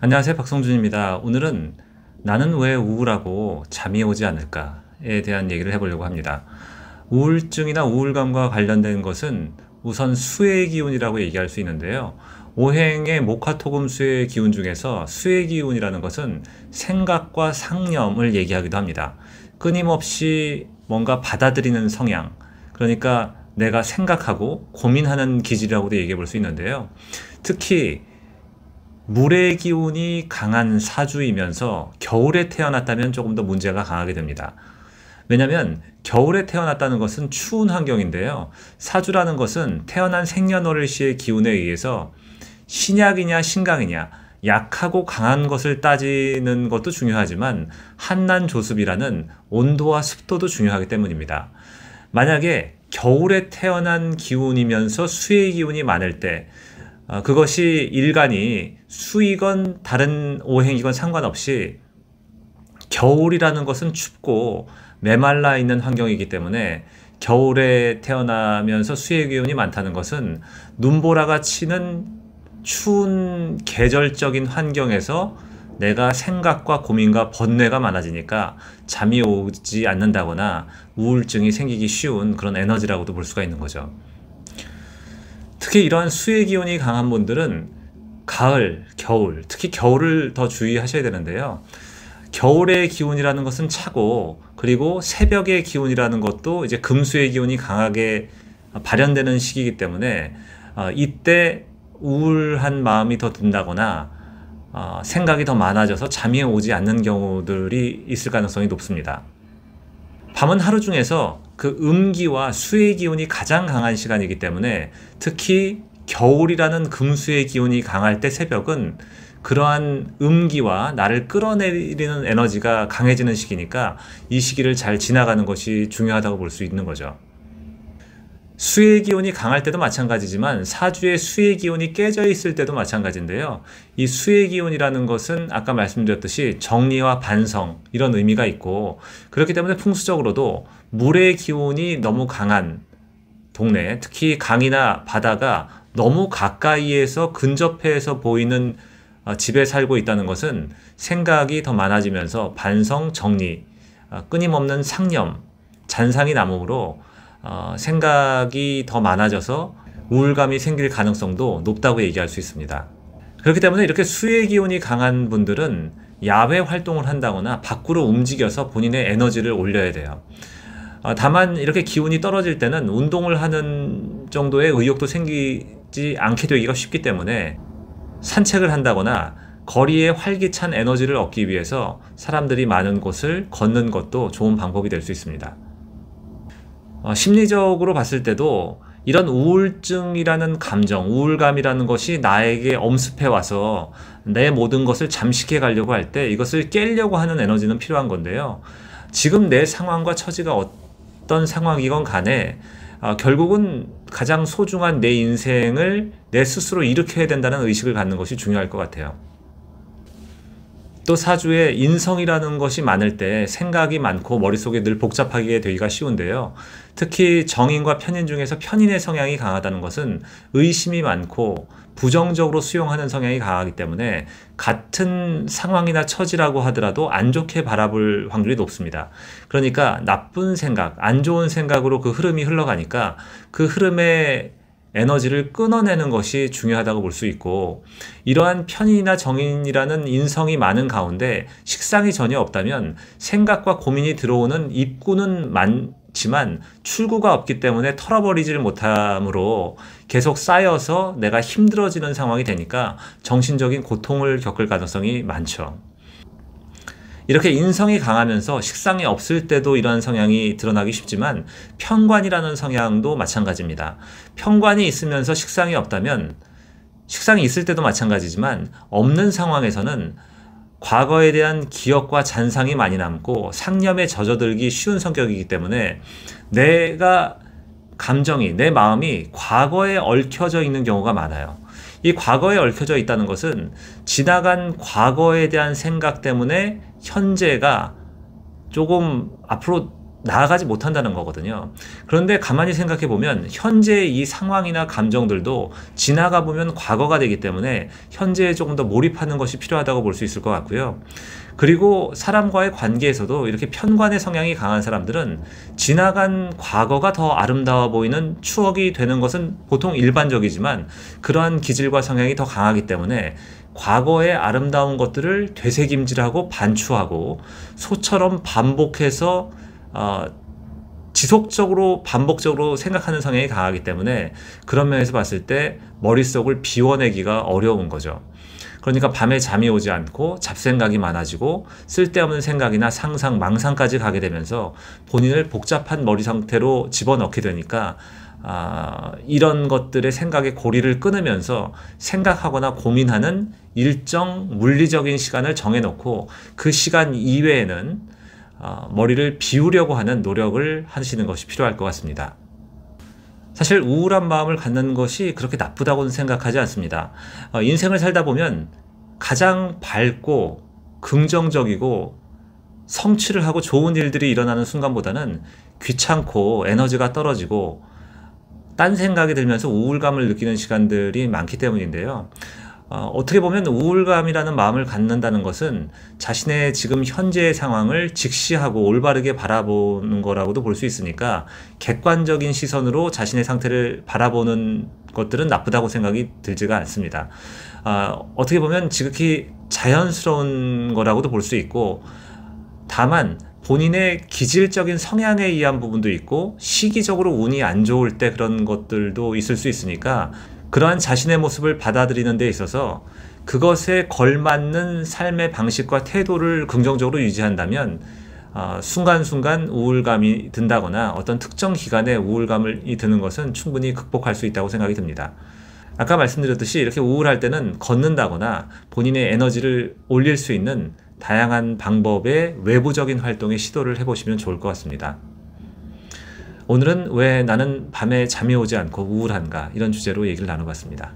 안녕하세요 박성준입니다. 오늘은 나는 왜 우울하고 잠이 오지 않을까에 대한 얘기를 해보려고 합니다. 우울증이나 우울감과 관련된 것은 우선 수의 기운이라고 얘기할 수 있는데요. 오행의 목화토금수의 기운 중에서 수의 기운이라는 것은 생각과 상념을 얘기하기도 합니다. 끊임없이 뭔가 받아들이는 성향 그러니까 내가 생각하고 고민하는 기질이라고도 얘기해 볼 수 있는데요. 특히 물의 기운이 강한 사주이면서 겨울에 태어났다면 조금 더 문제가 강하게 됩니다. 왜냐하면 겨울에 태어났다는 것은 추운 환경인데요. 사주라는 것은 태어난 생년월일 시의 기운에 의해서 신약이냐 신강이냐 약하고 강한 것을 따지는 것도 중요하지만 한난 조습이라는 온도와 습도도 중요하기 때문입니다. 만약에 겨울에 태어난 기운이면서 수의 기운이 많을 때 어, 그것이 일간이 수익건 다른 오행이건 상관없이 겨울이라는 것은 춥고 메말라 있는 환경이기 때문에 겨울에 태어나면서 수의 기운이 많다는 것은 눈보라가 치는 추운 계절적인 환경에서 내가 생각과 고민과 번뇌가 많아지니까 잠이 오지 않는다거나 우울증이 생기기 쉬운 그런 에너지라고도 볼 수가 있는 거죠. 특히 이러한 수의 기운이 강한 분들은 가을, 겨울, 특히 겨울을 더 주의하셔야 되는데요. 겨울의 기운이라는 것은 차고 그리고 새벽의 기운이라는 것도 이제 금수의 기운이 강하게 발현되는 시기이기 때문에 어, 이때 우울한 마음이 더 든다거나 어, 생각이 더 많아져서 잠이 오지 않는 경우들이 있을 가능성이 높습니다. 밤은 하루 중에서 그 음기와 수의 기운이 가장 강한 시간이기 때문에 특히 겨울이라는 금수의 기운이 강할 때 새벽은 그러한 음기와 나를 끌어내리는 에너지가 강해지는 시기니까 이 시기를 잘 지나가는 것이 중요하다고 볼 수 있는 거죠. 수의 기온이 강할 때도 마찬가지지만 사주의 수의 기온이 깨져 있을 때도 마찬가지인데요. 이 수의 기온이라는 것은 아까 말씀드렸듯이 정리와 반성 이런 의미가 있고 그렇기 때문에 풍수적으로도 물의 기온이 너무 강한 동네 특히 강이나 바다가 너무 가까이에서 근접해서 보이는 어, 집에 살고 있다는 것은 생각이 더 많아지면서 반성, 정리, 어, 끊임없는 상념, 잔상이 남으로 어, 생각이 더 많아져서 우울감이 생길 가능성도 높다고 얘기할 수 있습니다. 그렇기 때문에 이렇게 수의 기운이 강한 분들은 야외 활동을 한다거나 밖으로 움직여서 본인의 에너지를 올려야 돼요. 어, 다만 이렇게 기운이 떨어질 때는 운동을 하는 정도의 의욕도 생기지 않게 되기가 쉽기 때문에 산책을 한다거나 거리에 활기찬 에너지를 얻기 위해서 사람들이 많은 곳을 걷는 것도 좋은 방법이 될 수 있습니다. 어, 심리적으로 봤을 때도 이런 우울증이라는 감정, 우울감이라는 것이 나에게 엄습해 와서 내 모든 것을 잠식해 가려고 할 때 이것을 깨려고 하는 에너지는 필요한 건데요. 지금 내 상황과 처지가 어떤 상황이건 간에 어, 결국은 가장 소중한 내 인생을 내 스스로 일으켜야 된다는 의식을 갖는 것이 중요할 것 같아요. 또 사주에 인성이라는 것이 많을 때 생각이 많고 머릿속에 늘 복잡하게 되기가 쉬운데요. 특히 정인과 편인 중에서 편인의 성향이 강하다는 것은 의심이 많고 부정적으로 수용하는 성향이 강하기 때문에 같은 상황이나 처지라고 하더라도 안 좋게 바라볼 확률이 높습니다. 그러니까 나쁜 생각, 안 좋은 생각으로 그 흐름이 흘러가니까 그 흐름에 에너지를 끊어내는 것이 중요하다고 볼 수 있고 이러한 편인이나 정인이라는 인성이 많은 가운데 식상이 전혀 없다면 생각과 고민이 들어오는 입구는 많지만 출구가 없기 때문에 털어버리질 못함으로 계속 쌓여서 내가 힘들어지는 상황이 되니까 정신적인 고통을 겪을 가능성이 많죠. 이렇게 인성이 강하면서 식상이 없을 때도 이러한 성향이 드러나기 쉽지만 편관이라는 성향도 마찬가지입니다. 편관이 있으면서 식상이 없다면 식상이 있을 때도 마찬가지지만 없는 상황에서는 과거에 대한 기억과 잔상이 많이 남고 상념에 젖어들기 쉬운 성격이기 때문에 내가 감정이 내 마음이 과거에 얽혀져 있는 경우가 많아요. 이 과거에 얽혀져 있다는 것은 지나간 과거에 대한 생각 때문에 현재가 조금 앞으로 나아가지 못한다는 거거든요. 그런데 가만히 생각해 보면 현재 의이 상황이나 감정들도 지나가 보면 과거가 되기 때문에 현재에 조금 더 몰입하는 것이 필요하다고 볼 수 있을 것 같고요. 그리고 사람과의 관계에서도 이렇게 편관의 성향이 강한 사람들은 지나간 과거가 더 아름다워 보이는 추억이 되는 것은 보통 일반적이지만 그러한 기질과 성향이 더 강하기 때문에 과거의 아름다운 것들을 되새김질하고 반추하고 소처럼 반복해서 어, 지속적으로 반복적으로 생각하는 성향이 강하기 때문에 그런 면에서 봤을 때 머릿속을 비워내기가 어려운 거죠. 그러니까 밤에 잠이 오지 않고 잡생각이 많아지고 쓸데없는 생각이나 상상, 망상까지 가게 되면서 본인을 복잡한 머리 상태로 집어넣게 되니까 아, 이런 것들의 생각의 고리를 끊으면서 생각하거나 고민하는 일정 물리적인 시간을 정해놓고 그 시간 이외에는 어, 머리를 비우려고 하는 노력을 하시는 것이 필요할 것 같습니다. 사실 우울한 마음을 갖는 것이 그렇게 나쁘다고는 생각하지 않습니다. 어, 인생을 살다 보면 가장 밝고 긍정적이고 성취를 하고 좋은 일들이 일어나는 순간보다는 귀찮고 에너지가 떨어지고 딴 생각이 들면서 우울감을 느끼는 시간들이 많기 때문인데요. 어, 떻게 보면 우울감이라는 마음을 갖는다는 것은 자신의 지금 현재의 상황을 직시하고 올바르게 바라보는 거라고도 볼 수 있으니까 객관적인 시선으로 자신의 상태를 바라보는 것들은 나쁘다고 생각이 들지가 않습니다. 어, 어떻게 보면 지극히 자연스러운 거라고도 볼 수 있고 다만 본인의 기질적인 성향에 의한 부분도 있고 시기적으로 운이 안 좋을 때 그런 것들도 있을 수 있으니까 그러한 자신의 모습을 받아들이는 데 있어서 그것에 걸맞는 삶의 방식과 태도를 긍정적으로 유지한다면 어, 순간순간 우울감이 든다거나 어떤 특정 기간에 우울감이 드는 것은 충분히 극복할 수 있다고 생각이 듭니다. 아까 말씀드렸듯이 이렇게 우울할 때는 걷는다거나 본인의 에너지를 올릴 수 있는 다양한 방법의 외부적인 활동에 시도를 해보시면 좋을 것 같습니다. 오늘은 왜 나는 밤에 잠이 오지 않고 우울한가 이런 주제로 얘기를 나눠봤습니다.